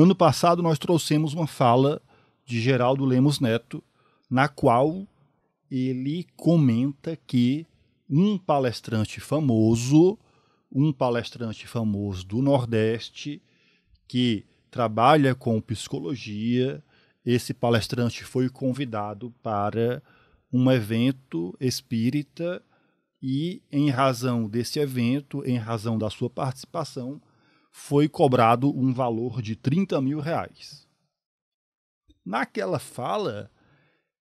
Ano passado nós trouxemos uma fala de Geraldo Lemos Neto, na qual ele comenta que um palestrante famoso, um palestrante famoso do Nordeste, que trabalha com psicologia, esse palestrante foi convidado para um evento espírita e, em razão desse evento, em razão da sua participação, foi cobrado um valor de 30 mil reais. Naquela fala,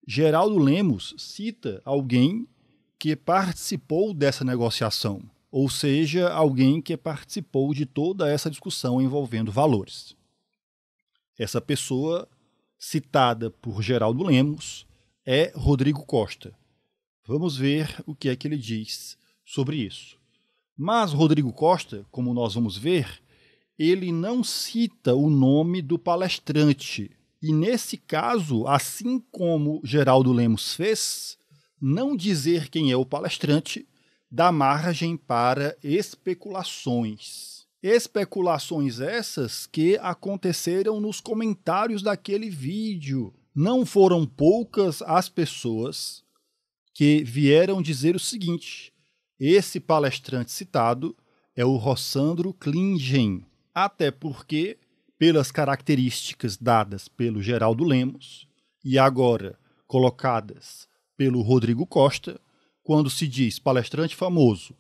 Geraldo Lemos cita alguém que participou dessa negociação, ou seja, alguém que participou de toda essa discussão envolvendo valores. Essa pessoa, citada por Geraldo Lemos, é Rodrigo Costa. Vamos ver o que é que ele diz sobre isso. Mas Rodrigo Costa, como nós vamos ver, ele não cita o nome do palestrante. E nesse caso, assim como Geraldo Lemos fez, não dizer quem é o palestrante dá margem para especulações. Especulações essas que aconteceram nos comentários daquele vídeo. Não foram poucas as pessoas que vieram dizer o seguinte: esse palestrante citado é o Rossandro Klingen, até porque, pelas características dadas pelo Geraldo Lemos e agora colocadas pelo Rodrigo Costa, quando se diz palestrante famoso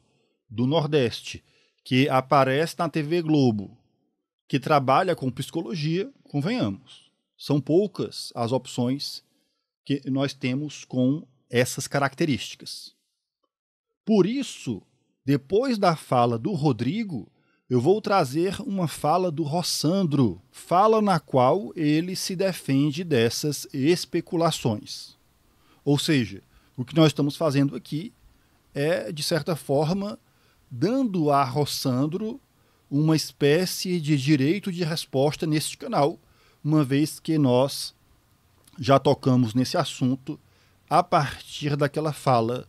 do Nordeste que aparece na TV Globo, que trabalha com psicologia, convenhamos, são poucas as opções que nós temos com essas características. Por isso, depois da fala do Rodrigo, eu vou trazer uma fala do Rossandro, fala na qual ele se defende dessas especulações. Ou seja, o que nós estamos fazendo aqui é, de certa forma, dando a Rossandro uma espécie de direito de resposta neste canal, uma vez que nós já tocamos nesse assunto a partir daquela fala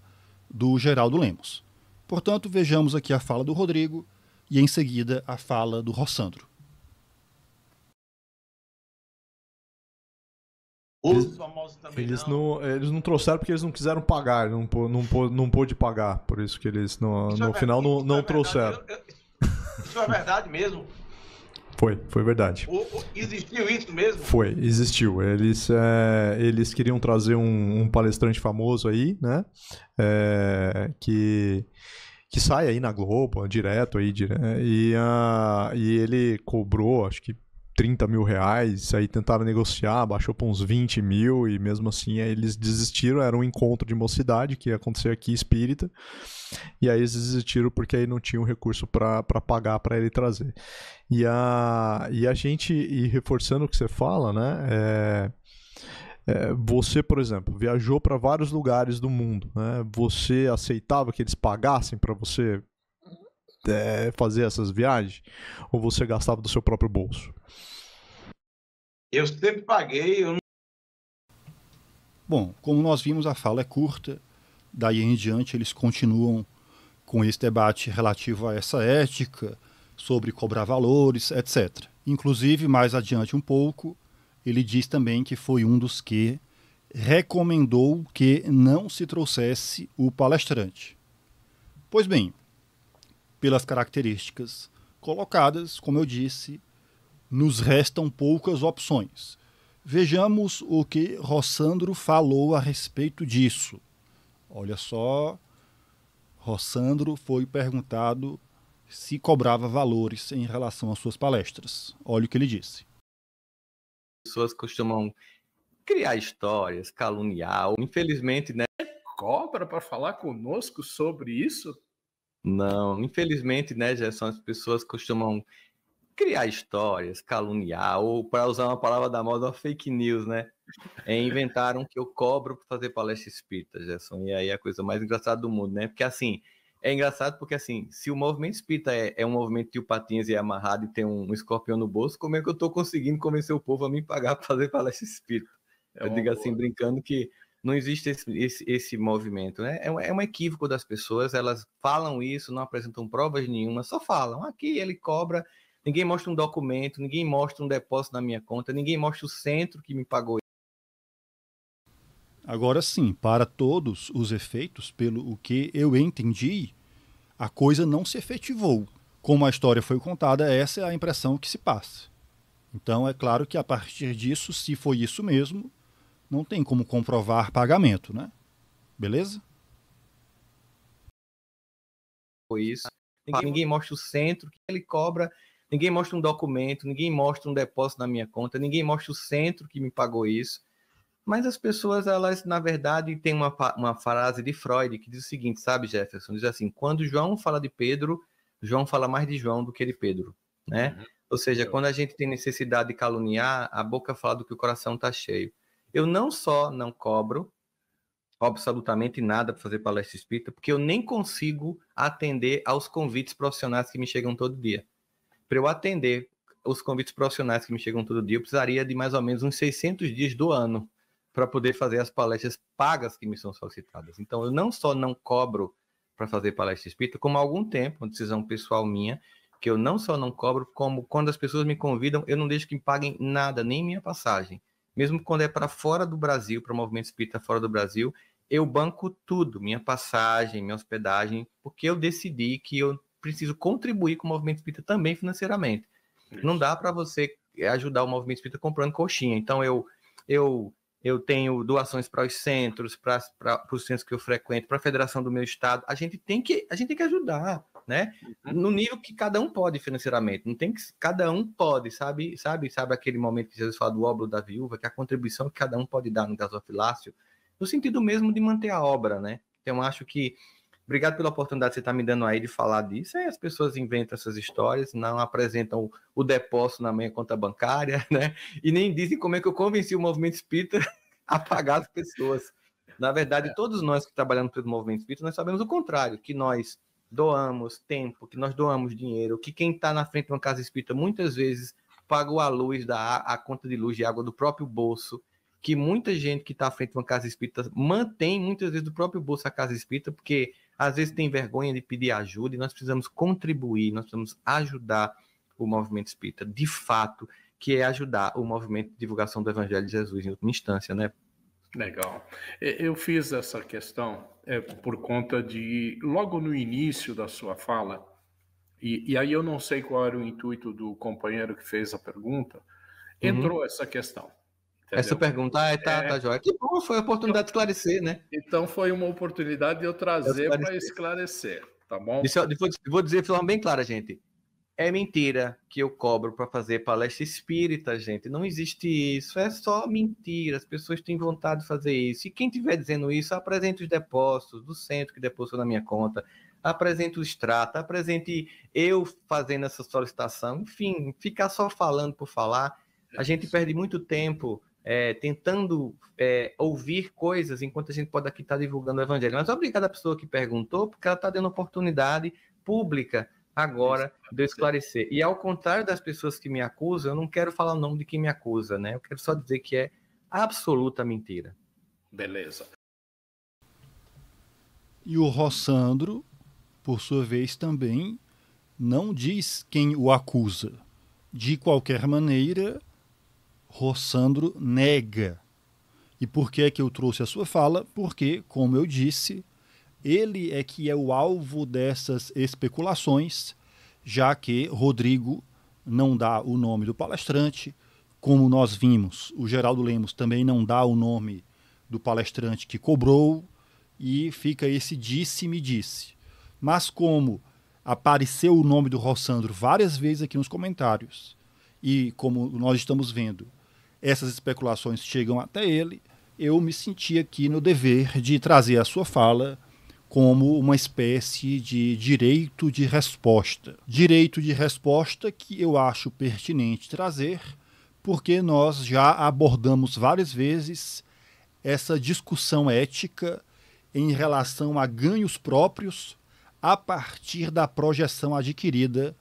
do Geraldo Lemos. Portanto, vejamos aqui a fala do Rodrigo e em seguida a fala do Rossandro. Eles, não. Eles não trouxeram porque eles não quiseram pagar, não, não, não, não pôde pagar. Por isso que eles é no, no é final não, é não é trouxeram. Eu, eu, isso é verdade mesmo? Foi, foi verdade. O, o, existiu isso mesmo? Foi, existiu. Eles, é, eles queriam trazer um, um, palestrante famoso aí, né? É, que que sai aí na Globo, direto aí, e, uh, e ele cobrou, acho que 30 mil reais, aí tentaram negociar, baixou para uns 20 mil e mesmo assim eles desistiram. Era um encontro de mocidade que ia acontecer aqui espírita, e aí eles desistiram porque aí não tinham recurso para pagar para ele trazer. E a, ah, e a gente, e reforçando o que você fala, né? É, é, você, por exemplo, viajou para vários lugares do mundo, né? Você aceitava que eles pagassem para você é, fazer essas viagens? Ou você gastava do seu próprio bolso? Eu sempre paguei. Eu... Bom, como nós vimos, a fala é curta. Daí em diante, eles continuam com esse debate relativo a essa ética, sobre cobrar valores, etc. Inclusive, mais adiante um pouco, ele diz também que foi um dos que recomendou que não se trouxesse o palestrante. Pois bem, pelas características colocadas, como eu disse, nos restam poucas opções. Vejamos o que Rossandro falou a respeito disso. Olha só, Rossandro foi perguntado se cobrava valores em relação às suas palestras. Olha o que ele disse pessoas costumam criar histórias, caluniar. Infelizmente, né? Cobra para falar conosco sobre isso? Não, infelizmente, né, Gerson, as pessoas costumam criar histórias, caluniar, ou para usar uma palavra da moda, fake news, né? É, inventaram que eu cobro para fazer palestra espírita, Gerson. E aí é a coisa mais engraçada do mundo, né? Porque assim, é engraçado porque, assim, se o movimento espírita é, é um movimento que o patins é amarrado e tem um, um escorpião no bolso, como é que eu estou conseguindo convencer o povo a me pagar para fazer palestra espírita? É eu digo boa. assim, brincando, que não existe esse, esse, esse movimento, né? É um, é um, equívoco das pessoas, elas falam isso, não apresentam provas nenhuma, só falam, aqui ele cobra, ninguém mostra um documento, ninguém mostra um depósito na minha conta, ninguém mostra o centro que me pagou Agora sim, para todos os efeitos, pelo o que eu entendi, a coisa não se efetivou. Como a história foi contada, essa é a impressão que se passa. Então é claro que a partir disso, se foi isso mesmo, não tem como comprovar pagamento, né? Beleza? Foi isso. Ah, ninguém, ninguém, mostra o centro que ele cobra, ninguém mostra um documento, ninguém mostra um depósito na minha conta, ninguém mostra o centro que me pagou isso. Mas as pessoas, elas, na verdade, tem uma, uma frase de Freud que diz o seguinte, sabe, Jefferson? Diz assim: quando João fala de Pedro, João fala mais de João do que de Pedro, né? Uhum. Ou seja, quando a gente tem necessidade de caluniar, a boca fala do que o coração está cheio. Eu não só não cobro absolutamente nada para fazer palestra espírita, porque eu nem consigo atender aos convites profissionais que me chegam todo dia. Para eu atender os convites profissionais que me chegam todo dia, eu precisaria de mais ou menos uns 600 dias do ano para poder fazer as palestras pagas que me são solicitadas. Então, eu não só não cobro para fazer palestra espírita, como há algum tempo, uma decisão pessoal minha, que eu não só não cobro, como quando as pessoas me convidam, eu não deixo que me paguem nada, nem minha passagem. Mesmo quando é para fora do Brasil, para o movimento espírita fora do Brasil, eu banco tudo, minha passagem, minha hospedagem, porque eu decidi que eu preciso contribuir com o movimento espírita também financeiramente. Não dá para você eh, ajudar o movimento espírita comprando coxinha. Então eu eu eu tenho doações para os centros, para, os centros que eu frequento, para a federação do meu estado. A gente tem que, a gente tem que ajudar, né? Uhum. No nível que cada um pode financeiramente. Não tem que cada um pode, sabe? Sabe, sabe aquele momento que Jesus fala do óbolo da viúva, que a contribuição que cada um pode dar no gasofilácio, no sentido mesmo de manter a obra, né? Então acho que Obrigado pela oportunidade que você está me dando aí de falar disso. Aí as pessoas inventam essas histórias, não apresentam o depósito na minha conta bancária, né? E nem dizem como é que eu convenci o movimento espírita a pagar as pessoas. Na verdade, é. todos nós que trabalhamos pelo movimento espírita, nós sabemos o contrário, que nós doamos tempo, que nós doamos dinheiro, que quem está na frente de uma casa espírita muitas vezes pagou a luz, da, a conta de luz e água do próprio bolso, que muita gente que está à frente de uma casa espírita mantém muitas vezes do próprio bolso a casa espírita, porque às vezes tem vergonha de pedir ajuda e nós precisamos contribuir, nós precisamos ajudar o movimento espírita, de fato, que é ajudar o movimento de divulgação do Evangelho de Jesus em última instância, né? Legal. Eu fiz essa questão é, por conta de, logo no início da sua fala, e, e, aí eu não sei qual era o intuito do companheiro que fez a pergunta, uhum. entrou uhum. essa questão. Entendeu? Essa pergunta, ah, tá, é... tá joia. Que bom, foi a oportunidade então, de esclarecer, né? Então foi uma oportunidade de eu trazer para esclarecer, tá bom? Isso, vou, vou dizer de forma bem clara, gente. É mentira que eu cobro para fazer palestra espírita, gente. Não existe isso. É só mentira. As pessoas têm vontade de fazer isso. E quem estiver dizendo isso, apresente os depósitos do centro que depositou na minha conta. Apresente o extrato. Apresente eu fazendo essa solicitação. Enfim, ficar só falando por falar. A gente perde muito tempo é, tentando é, ouvir coisas, enquanto a gente pode aqui estar tá divulgando o evangelho. Mas obrigado à pessoa que perguntou, porque ela está dando oportunidade pública agora de eu esclarecer. E ao contrário das pessoas que me acusam, eu não quero falar o nome de quem me acusa, né? Eu quero só dizer que é absoluta mentira. Beleza. E o Rossandro, por sua vez, também não diz quem o acusa. De qualquer maneira, Rossandro nega. E por que, é que eu trouxe a sua fala? Porque, como eu disse, ele é que é o alvo dessas especulações, já que Rodrigo não dá o nome do palestrante, como nós vimos, o Geraldo Lemos também não dá o nome do palestrante que cobrou, e fica esse disse-me disse. Mas como apareceu o nome do Rossandro várias vezes aqui nos comentários, e como nós estamos vendo, essas especulações chegam até ele, eu me senti aqui no dever de trazer a sua fala como uma espécie de direito de resposta. Direito de resposta que eu acho pertinente trazer, porque nós já abordamos várias vezes essa discussão ética em relação a ganhos próprios a partir da projeção adquirida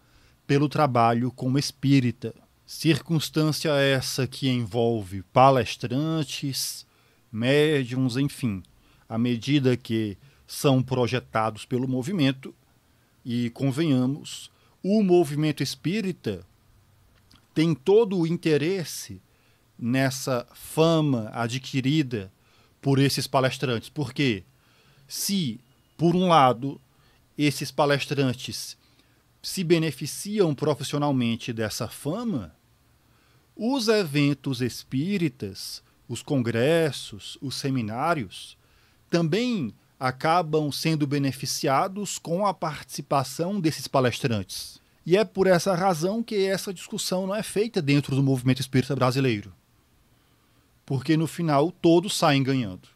pelo trabalho como espírita. Circunstância essa que envolve palestrantes, médiums, enfim, à medida que são projetados pelo movimento, e convenhamos, o movimento espírita tem todo o interesse nessa fama adquirida por esses palestrantes. Porque se, por um lado, esses palestrantes se beneficiam profissionalmente dessa fama, os eventos espíritas, os congressos, os seminários, também acabam sendo beneficiados com a participação desses palestrantes. E é por essa razão que essa discussão não é feita dentro do movimento espírita brasileiro. Porque no final todos saem ganhando.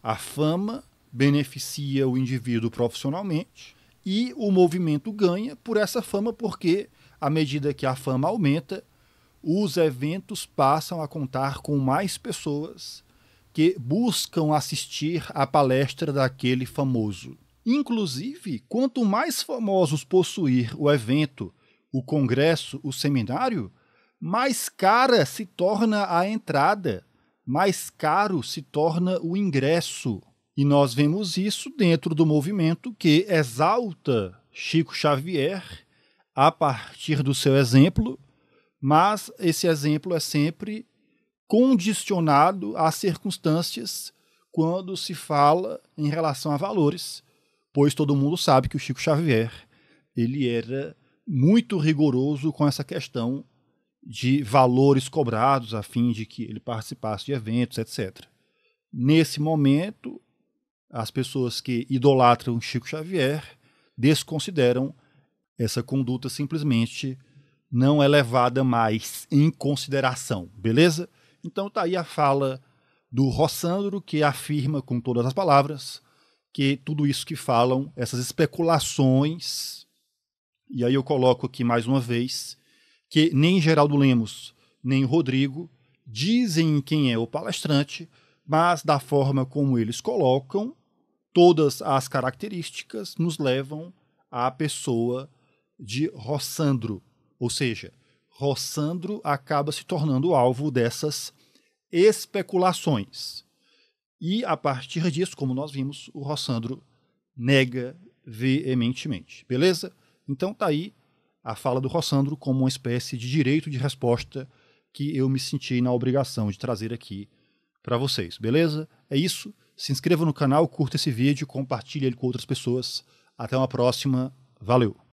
A fama beneficia o indivíduo profissionalmente e o movimento ganha por essa fama, porque à medida que a fama aumenta, os eventos passam a contar com mais pessoas que buscam assistir à palestra daquele famoso. Inclusive, quanto mais famosos possuir o evento, o congresso, o seminário, mais cara se torna a entrada, mais caro se torna o ingresso. E nós vemos isso dentro do movimento que exalta Chico Xavier a partir do seu exemplo mas esse exemplo é sempre condicionado às circunstâncias quando se fala em relação a valores, pois todo mundo sabe que o Chico Xavier ele era muito rigoroso com essa questão de valores cobrados a fim de que ele participasse de eventos, etc. Nesse momento, as pessoas que idolatram Chico Xavier desconsideram essa conduta simplesmente não é levada mais em consideração, beleza? Então tá aí a fala do Rossandro, que afirma com todas as palavras que tudo isso que falam, essas especulações, e aí eu coloco aqui mais uma vez, que nem Geraldo Lemos, nem Rodrigo dizem quem é o palestrante, mas da forma como eles colocam, todas as características nos levam à pessoa de Rossandro. Ou seja, Rossandro acaba se tornando alvo dessas especulações. E, a partir disso, como nós vimos, o Rossandro nega veementemente. Beleza? Então tá aí a fala do Rossandro como uma espécie de direito de resposta que eu me senti na obrigação de trazer aqui para vocês. Beleza? É isso. Se inscreva no canal, curta esse vídeo, compartilhe ele com outras pessoas. Até uma próxima. Valeu!